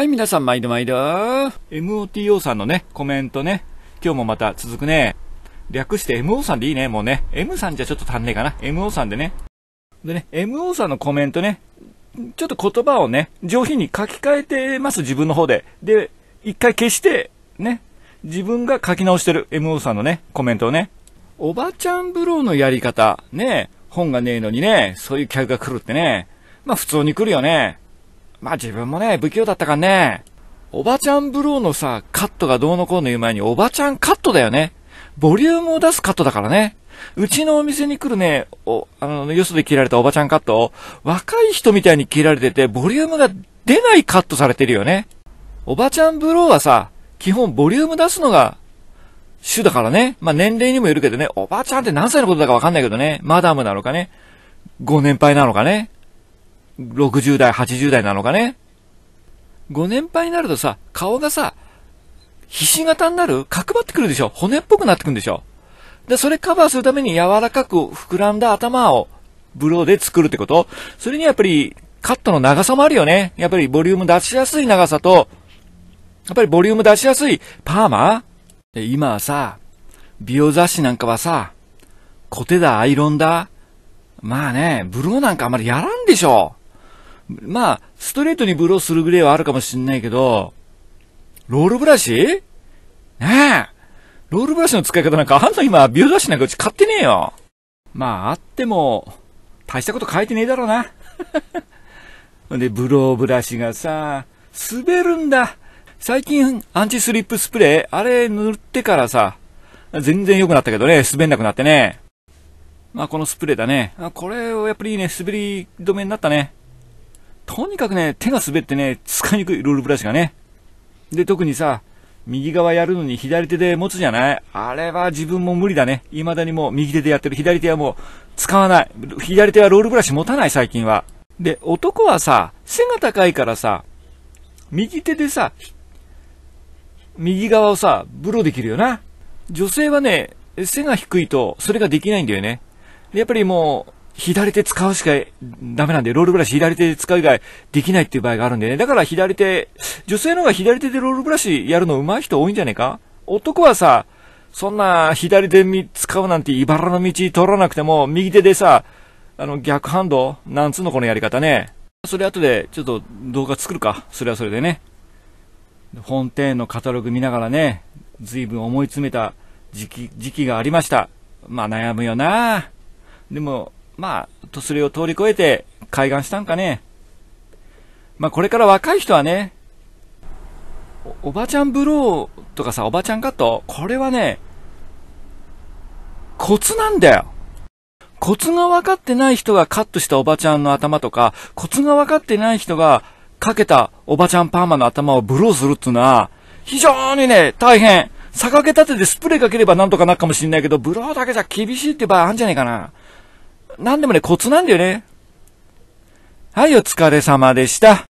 はい、皆さん、毎度毎度。MOTO さんのね、コメントね、今日もまた続くね。略して MO さんでいいね、もうね。M さんじゃちょっと足んねえかな。MO さんでね。でね、MO さんのコメントね、ちょっと言葉をね、上品に書き換えてます、自分の方で。で、一回消して、ね、自分が書き直してる MO さんのね、コメントをね。おばちゃんブローのやり方、ね、本がねえのにね、そういう客が来るってね。まあ普通に来るよね。まあ自分もね、不器用だったからね。おばちゃんブローのさ、カットがどうのこうの言う前に、おばちゃんカットだよね。ボリュームを出すカットだからね。うちのお店に来るね、お、あの、よそで切られたおばちゃんカット、若い人みたいに切られてて、ボリュームが出ないカットされてるよね。おばちゃんブローはさ、基本ボリューム出すのが主だからね。まあ、年齢にもよるけどね、おばちゃんって何歳のことだかわかんないけどね、マダムなのかね、ご年配なのかね、60代、80代なのかね。ご年配になるとさ、顔がさ、ひし形になる角張ってくるでしょ骨っぽくなってくるんでしょで、それカバーするために柔らかく膨らんだ頭をブローで作るってことそれにやっぱりカットの長さもあるよね。やっぱりボリューム出しやすい長さと、やっぱりボリューム出しやすいパーマ今はさ、美容雑誌なんかはさ、コテだ、アイロンだ、まあね、ブローなんかあんまりやらんでしょ。まあ、ストレートにブローするぐらいはあるかもしんないけど、ロールブラシねえ。ロールブラシの使い方なんかあんの今、ビューダラシなんかうち買ってねえよ。まあ、あっても、大したこと書いてねえだろうな。で、ブローブラシがさ、滑るんだ。最近、アンチスリップスプレー、あれ塗ってからさ、全然良くなったけどね、滑んなくなってね。まあ、このスプレーだね。あこれをやっぱりいいね、滑り止めになったね。とにかくね、手が滑ってね、使いにくい、ロールブラシがね。で、特にさ、右側やるのに左手で持つじゃないあれは自分も無理だね。未だにもう右手でやってる。左手はもう使わない。左手はロールブラシ持たない最近は。で、男はさ、背が高いからさ、右手でさ、右側をさ、ブロできるよな。女性はね、背が低いと、それができないんだよね。やっぱりもう、左手使うしかダメなんで、ロールブラシ左手使う以外できないっていう場合があるんでね。だから左手、女性の方が左手でロールブラシやるの上手い人多いんじゃねえか男はさ、そんな左手使うなんて茨の道取らなくても、右手でさ、あの逆ハンドなんつうのこのやり方ね。それ後でちょっと動画作るか。それはそれでね。本店のカタログ見ながらね、随分思い詰めた時期、時期がありました。まあ悩むよなでも、まあ、とそれを通り越えて、開眼したんかね。まあ、これから若い人はね、お、おばちゃんブローとかさ、おばちゃんカット、これはね、コツなんだよ。コツが分かってない人がカットしたおばちゃんの頭とか、コツが分かってない人がかけたおばちゃんパーマの頭をブローするっていうのは、非常にね、大変。逆毛立ててスプレーかければなんとかなるかもしんないけど、ブローだけじゃ厳しいって場合あるんじゃねえかな。なんでもね、コツなんだよね。はい、お疲れ様でした。